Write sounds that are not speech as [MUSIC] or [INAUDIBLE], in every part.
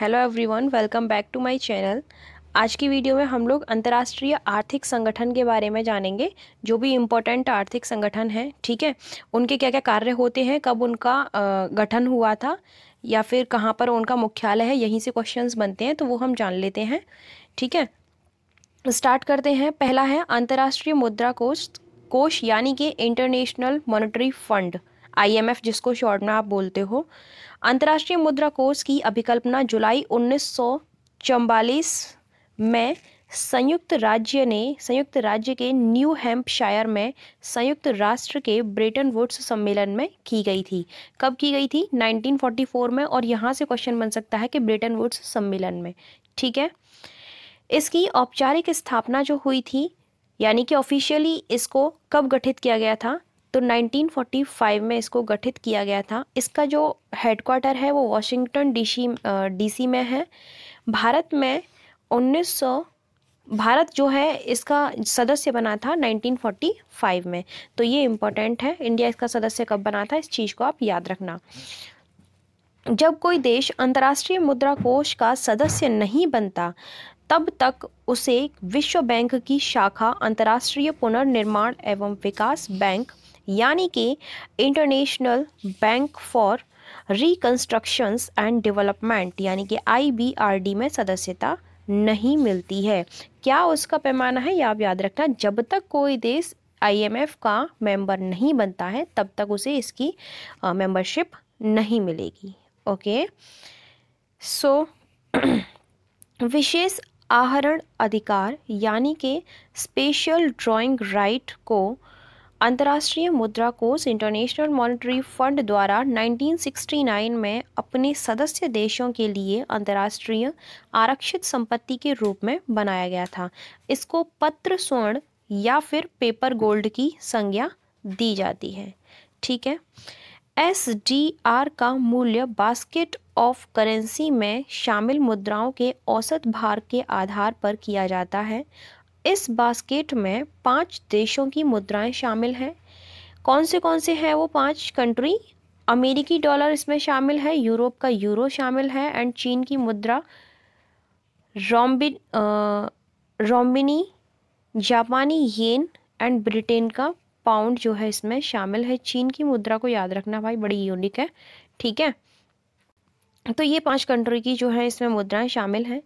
hello everyone welcome back to my channel आज की video में हम लोग अंतर्राष्ट्रीय आर्थिक संगठन के बारे में जानेंगे जो भी इम्पोर्टेंट आर्थिक संगठन हैं ठीक है उनके क्या क्या कार्य होते हैं कब उनका गठन हुआ था या फिर कहाँ पर उनका मुख्यालय है यहीं से क्वेश्चंस बनते हैं तो वो हम जान लेते हैं ठीक है स्टार्ट करते हैं पहला है अंतर्राष्ट्रीय मुद्रा कोष कोष यानी कि इंटरनेशनल मॉनिटरी फंड आईएमएफ जिसको शॉर्ट में आप बोलते हो अंतर्राष्ट्रीय मुद्रा कोष की अभिकल्पना जुलाई उन्नीस में संयुक्त राज्य ने संयुक्त राज्य के न्यू हेम्पशायर में संयुक्त राष्ट्र के ब्रिटन वुड्स सम्मेलन में की गई थी कब की गई थी 1944 में और यहाँ से क्वेश्चन बन सकता है कि ब्रिटन वुड्स सम्मेलन में ठीक है इसकी औपचारिक स्थापना जो हुई थी यानी कि ऑफिशियली इसको कब गठित किया गया था तो 1945 में इसको गठित किया गया था इसका जो हेडक्वार्टर है वो वाशिंगटन डीसी डीसी में है भारत में 1900 भारत जो है इसका सदस्य बना था 1945 में तो ये इम्पोर्टेंट है इंडिया इसका सदस्य कब बना था इस चीज़ को आप याद रखना जब कोई देश अंतर्राष्ट्रीय मुद्रा कोष का सदस्य नहीं बनता तब तक उसे विश्व बैंक की शाखा अंतर्राष्ट्रीय पुनर्निर्माण एवं विकास बैंक यानी कि international bank for reconstructions and development यानी कि आईबीआरडी में सदस्यता नहीं मिलती है क्या उसका पैमाना है आप याद रखना जब तक कोई देश आईएमएफ का मेंबर नहीं बनता है तब तक उसे इसकी मेंबरशिप नहीं मिलेगी ओके सो [CLEARS THROAT] विशेष आहरण अधिकार यानी कि स्पेशल ड्राइंग राइट को अंतर्राष्ट्रीय मुद्रा कोष इंटरनेशनल मॉनेटरी फंड द्वारा 1969 में अपने सदस्य देशों के लिए अंतर्राष्ट्रीय आरक्षित संपत्ति के रूप में बनाया गया था इसको पत्र स्वर्ण या फिर पेपर गोल्ड की संज्ञा दी जाती है ठीक है एस डी आर का मूल्य बास्केट ऑफ करेंसी में शामिल मुद्राओं के औसत भार के आधार पर किया जाता है इस बास्केट में पांच देशों की मुद्राएं शामिल हैं कौन से कौन से हैं वो पांच कंट्री अमेरिकी डॉलर इसमें शामिल है यूरोप का यूरो शामिल है एंड चीन की मुद्रा रोम्बिन रोम्बिनी जापानी येन एंड ब्रिटेन का पाउंड जो है इसमें शामिल है चीन की मुद्रा को याद रखना भाई बड़ी यूनिक है ठीक है तो ये पांच कंट्री की जो है इसमें मुद्राएं शामिल हैं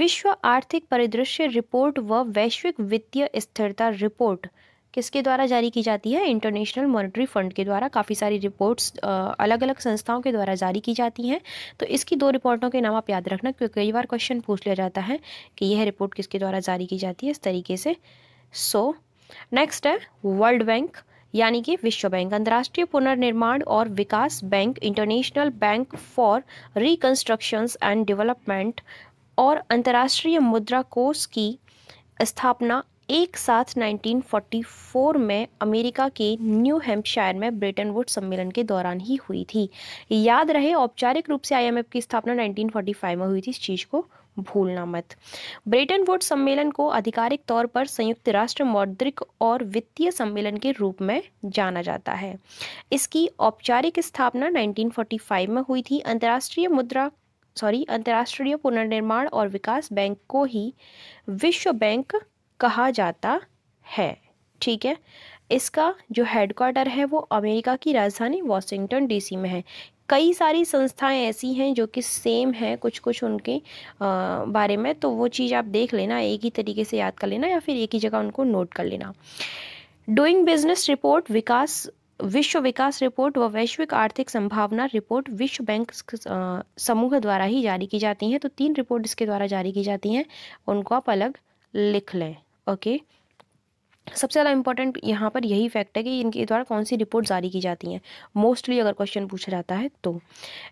विश्व आर्थिक परिदृश्य रिपोर्ट व वैश्विक वित्तीय स्थिरता रिपोर्ट किसके द्वारा जारी की जाती है इंटरनेशनल मॉनेटरी फंड के द्वारा काफ़ी सारी रिपोर्ट्स अलग अलग संस्थाओं के द्वारा जारी की जाती हैं तो इसकी दो रिपोर्टों के नाम आप याद रखना क्योंकि कई बार क्वेश्चन पूछ लिया जाता है कि यह रिपोर्ट किसके द्वारा जारी की जाती है इस तरीके से सो so, नेक्स्ट है वर्ल्ड बैंक यानी कि विश्व बैंक अंतर्राष्ट्रीय पुनर्निर्माण और विकास बैंक international bank for reconstruction and development और अंतर्राष्ट्रीय मुद्रा कोष की स्थापना एक साथ 1944 में अमेरिका के न्यू हेम्पशायर में ब्रिटेन वुड सम्मेलन के दौरान ही हुई थी याद रहे औपचारिक रूप से आईएमएफ की स्थापना 1945 में हुई थी इस चीज़ को भूलना मत ब्रेटन वुड सम्मेलन को आधिकारिक तौर पर संयुक्त राष्ट्र मौद्रिक और वित्तीय सम्मेलन के रूप में जाना जाता है इसकी औपचारिक स्थापना 1945 में हुई थी अंतर्राष्ट्रीय मुद्रा सॉरी अंतर्राष्ट्रीय पुनर्निर्माण और विकास बैंक को ही विश्व बैंक कहा जाता है ठीक है इसका जो हेडक्वार्टर है वो अमेरिका की राजधानी वॉशिंगटन डीसी में है कई सारी संस्थाएं ऐसी हैं जो कि सेम हैं कुछ कुछ उनके आ, बारे में तो वो चीज़ आप देख लेना एक ही तरीके से याद कर लेना या फिर एक ही जगह उनको नोट कर लेना डूइंग बिजनेस रिपोर्ट विकास विश्व विकास रिपोर्ट व वैश्विक आर्थिक संभावना रिपोर्ट विश्व बैंक समूह द्वारा ही जारी की जाती हैं तो तीन रिपोर्ट इसके द्वारा जारी की जाती हैं उनको आप अलग लिख लें ओके सबसे ज़्यादा इंपॉर्टेंट यहाँ पर यही फैक्ट है कि इनके द्वारा कौन सी रिपोर्ट जारी की जाती हैं मोस्टली अगर क्वेश्चन पूछा जाता है तो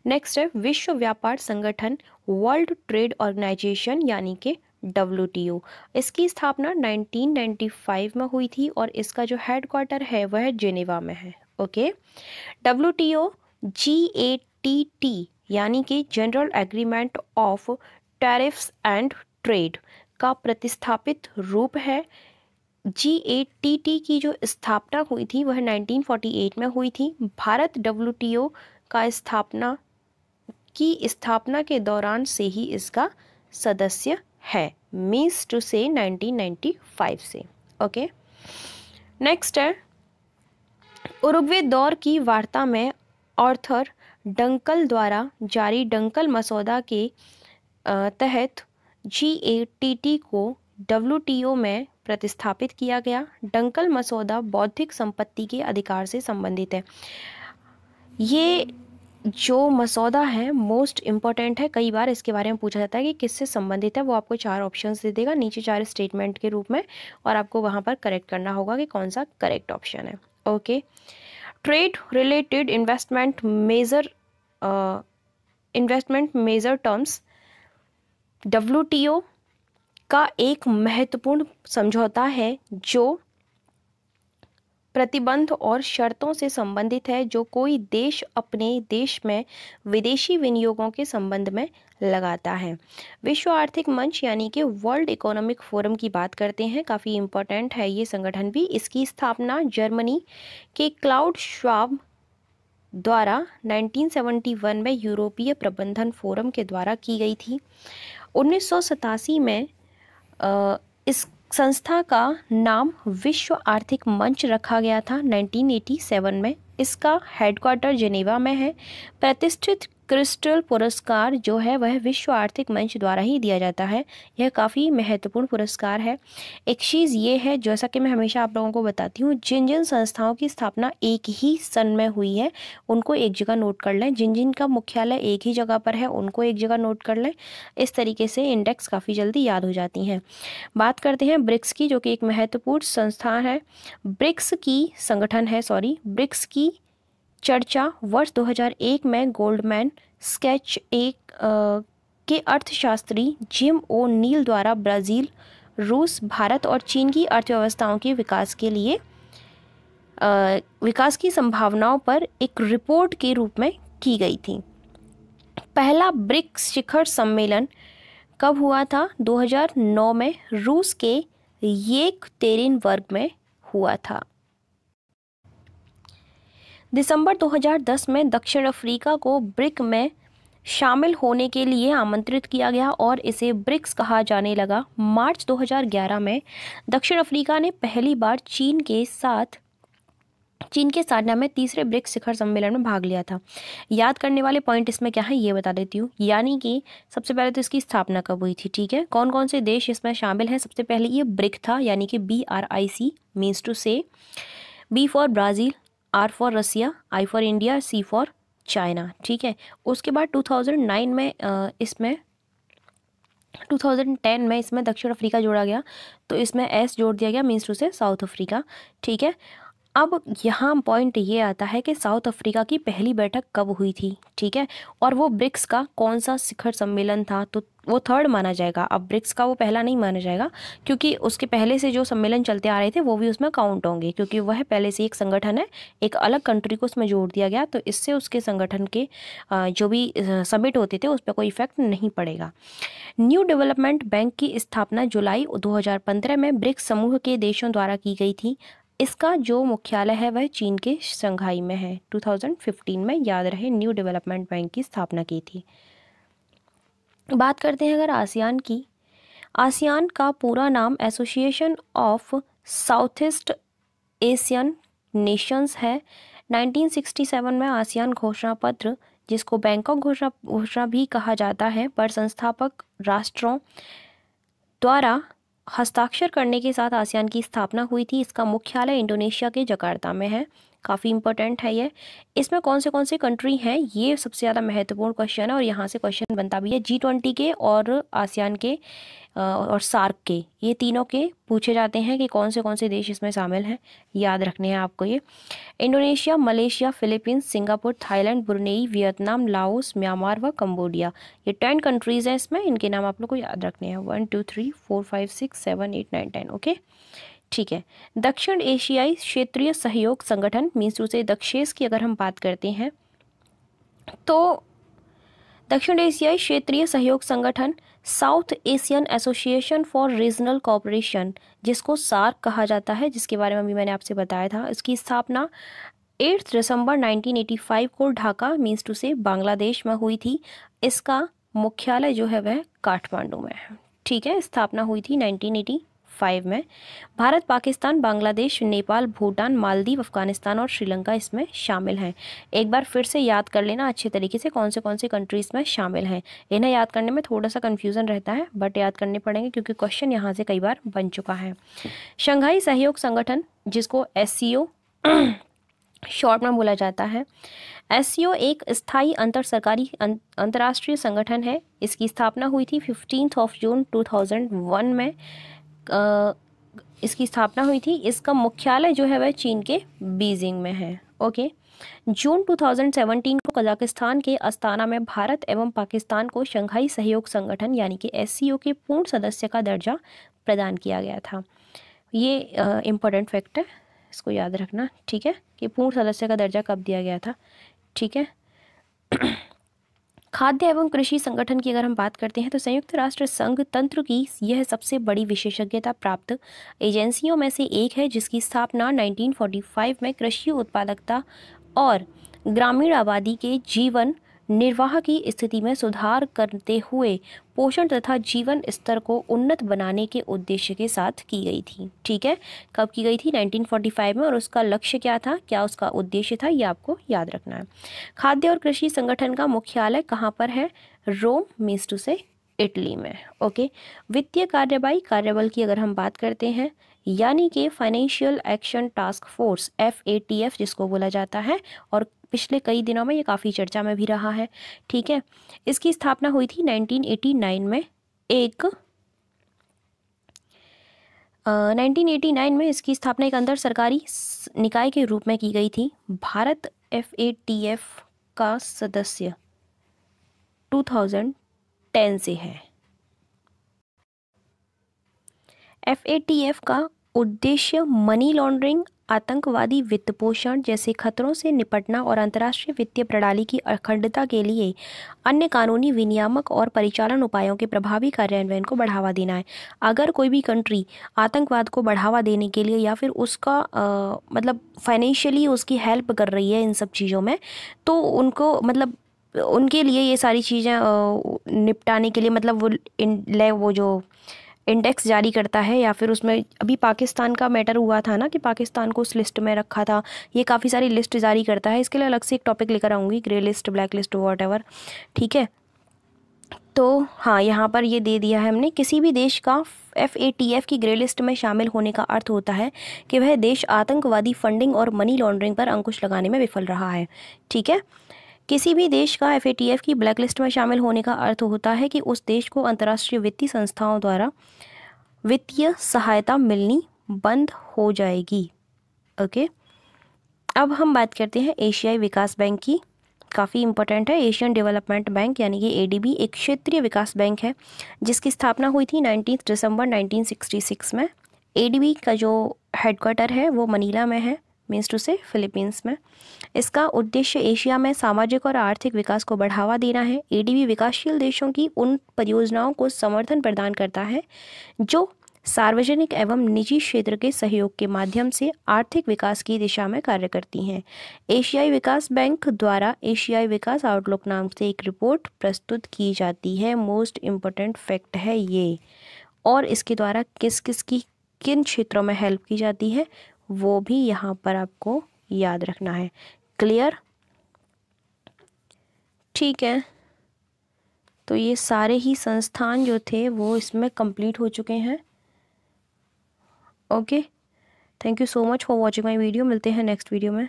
नेक्स्ट है विश्व व्यापार संगठन वर्ल्ड ट्रेड ऑर्गेनाइजेशन यानी कि डब्ल्यू इसकी स्थापना 1995 में हुई थी और इसका जो हेड क्वार्टर है वह जेनेवा में है okay W T O G A T T यानी कि general agreement of tariffs and trade का प्रतिस्थापित रूप है जी ए टी टी की जो स्थापना हुई थी वह 1948 में हुई थी भारत डब्ल्यू का स्थापना की स्थापना के दौरान से ही इसका सदस्य है मीन्स टू से 1995 से ओके नेक्स्ट है उरुग्वे दौर की वार्ता में ऑर्थर डंकल द्वारा जारी डंकल मसौदा के तहत जी ए टी टी को डब्ल्यू में प्रतिस्थापित किया गया डंकल मसौदा बौद्धिक संपत्ति के अधिकार से संबंधित है ये जो मसौदा है मोस्ट इम्पॉर्टेंट है कई बार इसके बारे में पूछा जाता है कि किससे संबंधित है वो आपको चार ऑप्शंस दे देगा नीचे चार स्टेटमेंट के रूप में और आपको वहाँ पर करेक्ट करना होगा कि कौन सा करेक्ट ऑप्शन है okay trade related investment measure investment measure terms W का एक महत्वपूर्ण समझौता है जो प्रतिबंध और शर्तों से संबंधित है जो कोई देश अपने देश में विदेशी विनियोगों के संबंध में लगाता है विश्व आर्थिक मंच यानी कि वर्ल्ड इकोनॉमिक फोरम की बात करते हैं काफ़ी इम्पोर्टेंट है ये संगठन भी इसकी स्थापना जर्मनी के क्लाउड श्वाब द्वारा 1971 में यूरोपीय प्रबंधन फोरम के द्वारा की गई थी उन्नीस में इस संस्था का नाम विश्व आर्थिक मंच रखा गया था 1987 में इसका हेडक्वार्टर जेनेवा में है प्रतिष्ठित क्रिस्टल पुरस्कार जो है वह विश्व आर्थिक मंच द्वारा ही दिया जाता है यह काफ़ी महत्वपूर्ण पुरस्कार है एक चीज़ ये है जैसा कि मैं हमेशा आप लोगों को बताती हूँ जिन जिन संस्थाओं की स्थापना एक ही सन में हुई है उनको एक जगह नोट कर लें जिन जिन का मुख्यालय एक ही जगह पर है उनको एक जगह नोट कर लें इस तरीके से इंडेक्स काफ़ी जल्दी याद हो जाती हैं बात करते हैं ब्रिक्स की जो कि एक महत्वपूर्ण संस्था है ब्रिक्स की संगठन है सॉरी ब्रिक्स की चर्चा वर्ष 2001 में गोल्डमैन स्केच एक आ, के अर्थशास्त्री जिम ओ नील द्वारा ब्राज़ील रूस भारत और चीन की अर्थव्यवस्थाओं के विकास के लिए आ, विकास की संभावनाओं पर एक रिपोर्ट के रूप में की गई थी पहला ब्रिक्स शिखर सम्मेलन कब हुआ था 2009 में रूस के येक तेरिन वर्ग में हुआ था दिसंबर 2010 में दक्षिण अफ्रीका को ब्रिक में शामिल होने के लिए आमंत्रित किया गया और इसे ब्रिक्स कहा जाने लगा मार्च 2011 में दक्षिण अफ्रीका ने पहली बार चीन के साथ चीन के साधना में तीसरे ब्रिक्स शिखर सम्मेलन में भाग लिया था याद करने वाले पॉइंट इसमें क्या है ये बता देती हूँ यानी कि सबसे पहले तो इसकी स्थापना कब हुई थी ठीक है कौन कौन से देश इसमें शामिल हैं सबसे पहले ये ब्रिक था यानी कि B R I C means to say B for Brazil R for Russia I for India C for China ठीक है उसके बाद 2009 में इसमें 2010 में इसमें दक्षिण अफ्रीका जोड़ा गया तो इसमें एस जोड़ दिया गया means to say South Africa ठीक है अब यहाँ पॉइंट ये आता है कि साउथ अफ्रीका की पहली बैठक कब हुई थी ठीक है और वो ब्रिक्स का कौन सा शिखर सम्मेलन था तो वो थर्ड माना जाएगा अब ब्रिक्स का वो पहला नहीं माना जाएगा क्योंकि उसके पहले से जो सम्मेलन चलते आ रहे थे वो भी उसमें काउंट होंगे क्योंकि वह पहले से एक संगठन है एक अलग कंट्री को उसमें जोड़ दिया गया तो इससे उसके संगठन के जो भी समिट होते थे उस पर कोई इफेक्ट नहीं पड़ेगा न्यू डेवलपमेंट बैंक की स्थापना जुलाई दो में ब्रिक्स समूह के देशों द्वारा की गई थी इसका जो मुख्यालय है वह चीन के शंघाई में है 2015 में याद रहे न्यू डेवलपमेंट बैंक की स्थापना की थी बात करते हैं अगर आसियान की आसियान का पूरा नाम association of South East Asian nations है 1967 में आसियान घोषणा पत्र जिसको बैंकॉक घोषणा घोषणा भी कहा जाता है पर संस्थापक राष्ट्रों द्वारा हस्ताक्षर करने के साथ आसियान की स्थापना हुई थी इसका मुख्यालय इंडोनेशिया के जकार्ता में है काफ़ी इंपॉर्टेंट है ये इसमें कौन से कौन से कंट्री हैं ये सबसे ज़्यादा महत्वपूर्ण क्वेश्चन है और यहाँ से क्वेश्चन बनता भी है जी ट्वेंटी के और आसियान के और सार्क के ये तीनों के पूछे जाते हैं कि कौन से कौन से देश इसमें शामिल हैं याद रखने हैं आपको ये Indonesia Malaysia Philippines Singapore Thailand Brunei Vietnam Laos Myanmar व कम्बोडिया ये टेन कंट्रीज़ हैं इसमें इनके नाम आप लोग को याद रखने हैं one two three four five six seven eight nine ten okay ठीक है दक्षिण एशियाई क्षेत्रीय सहयोग संगठन मीन्स उसे दक्षेस की अगर हम बात करते हैं तो दक्षिण एशियाई क्षेत्रीय सहयोग संगठन South Asian association for regional cooperation जिसको सार्क कहा जाता है जिसके बारे में भी मैंने आपसे बताया था इसकी स्थापना 8 दिसंबर 1985 को ढाका मीन्स टू से बांग्लादेश में हुई थी इसका मुख्यालय जो है वह काठमांडू में है ठीक है स्थापना हुई थी नाइनटीन फाइव में भारत पाकिस्तान बांग्लादेश नेपाल भूटान मालदीव अफगानिस्तान और श्रीलंका इसमें शामिल हैं एक बार फिर से याद कर लेना अच्छे तरीके से कौन से कौन से कंट्रीज़ में शामिल हैं इन्हें याद करने में थोड़ा सा कन्फ्यूज़न रहता है बट याद करने पड़ेंगे क्योंकि क्वेश्चन यहाँ से कई बार बन चुका है शंघाई सहयोग संगठन जिसको एस शॉर्ट [CLEARS THROAT] में बोला जाता है एस एक स्थायी अंतर सरकारी अं, अंतर्राष्ट्रीय संगठन है इसकी स्थापना हुई थी फिफ्टीन ऑफ जून 2001 में इसकी स्थापना हुई थी इसका मुख्यालय जो है वह चीन के बीजिंग में है ओके जून 2017 को कजाकिस्तान के अस्ताना में भारत एवं पाकिस्तान को शंघाई सहयोग संगठन यानी कि एस के पूर्ण सदस्य का दर्जा प्रदान किया गया था ये इम्पोर्टेंट फैक्ट है इसको याद रखना ठीक है कि पूर्ण सदस्य का दर्जा कब दिया गया था ठीक है खाद्य एवं कृषि संगठन की अगर हम बात करते हैं तो संयुक्त राष्ट्र संघ तंत्र की यह सबसे बड़ी विशेषज्ञता प्राप्त एजेंसियों में से एक है जिसकी स्थापना 1945 में कृषि उत्पादकता और ग्रामीण आबादी के जीवन निर्वाह की स्थिति में सुधार करते हुए पोषण तथा जीवन स्तर को उन्नत बनाने के उद्देश्य के साथ की गई थी ठीक है कब की गई थी 1945 में और उसका लक्ष्य क्या था क्या उसका उद्देश्य था ये आपको याद रखना है खाद्य और कृषि संगठन का मुख्यालय कहाँ पर है रोम मिस्टू से इटली में ओके वित्तीय कार्यवाही कार्यबल की अगर हम बात करते हैं यानी कि financial action task force F जिसको बोला जाता है और पिछले कई दिनों में ये काफ़ी चर्चा में भी रहा है ठीक है इसकी स्थापना हुई थी 1989 में एक एटी 1989 में इसकी स्थापना एक अंदर सरकारी निकाय के रूप में की गई थी भारत एफ का सदस्य 2010 से है एफ का उद्देश्य मनी लॉन्ड्रिंग आतंकवादी वित्तपोषण जैसे खतरों से निपटना और अंतर्राष्ट्रीय वित्तीय प्रणाली की अखंडता के लिए अन्य कानूनी विनियामक और परिचालन उपायों के प्रभावी कार्यान्वयन को बढ़ावा देना है अगर कोई भी कंट्री आतंकवाद को बढ़ावा देने के लिए या फिर उसका आ, मतलब फाइनेंशियली उसकी हेल्प कर रही है इन सब चीज़ों में तो उनको मतलब उनके लिए ये सारी चीज़ें निपटाने के लिए मतलब वो इन ले वो जो इंडेक्स जारी करता है या फिर उसमें अभी पाकिस्तान का मैटर हुआ था ना कि पाकिस्तान को उस लिस्ट में रखा था ये काफ़ी सारी लिस्ट जारी करता है इसके लिए अलग से एक टॉपिक लेकर आऊँगी grey list black list what ठीक है तो हाँ यहाँ पर ये दे दिया है हमने किसी भी देश का एफ ए टी एफ की ग्रे लिस्ट में शामिल होने का अर्थ होता है कि वह देश आतंकवादी फंडिंग और मनी लॉन्ड्रिंग पर अंकुश लगाने में विफल रहा है ठीक है किसी भी देश का एफ की ब्लैक लिस्ट में शामिल होने का अर्थ होता है कि उस देश को अंतर्राष्ट्रीय वित्तीय संस्थाओं द्वारा वित्तीय सहायता मिलनी बंद हो जाएगी ओके अब हम बात करते हैं एशियाई विकास बैंक की काफ़ी इंपॉर्टेंट है एशियन डेवलपमेंट बैंक यानी कि एडीबी एक क्षेत्रीय विकास बैंक है जिसकी स्थापना हुई थी नाइनटीन दिसंबर 1966 में एडीबी का जो हेडक्वार्टर है वो मनीला में है मीन्स टू से फिलीपींस में इसका उद्देश्य एशिया में सामाजिक और आर्थिक विकास को बढ़ावा देना है एडीबी विकासशील देशों की उन परियोजनाओं को समर्थन प्रदान करता है जो सार्वजनिक एवं निजी क्षेत्र के सहयोग के माध्यम से आर्थिक विकास की दिशा में कार्य करती हैं एशियाई विकास बैंक द्वारा एशियाई विकास आउटलुक नाम से एक रिपोर्ट प्रस्तुत की जाती है मोस्ट इम्पोर्टेंट फैक्ट है ये और इसके द्वारा किस किस की किन क्षेत्रों में हेल्प की जाती है वो भी यहाँ पर आपको याद रखना है क्लियर ठीक है तो ये सारे ही संस्थान जो थे वो इसमें कंप्लीट हो चुके हैं okay thank you so much for watching my video मिलते हैं नेक्स्ट वीडियो में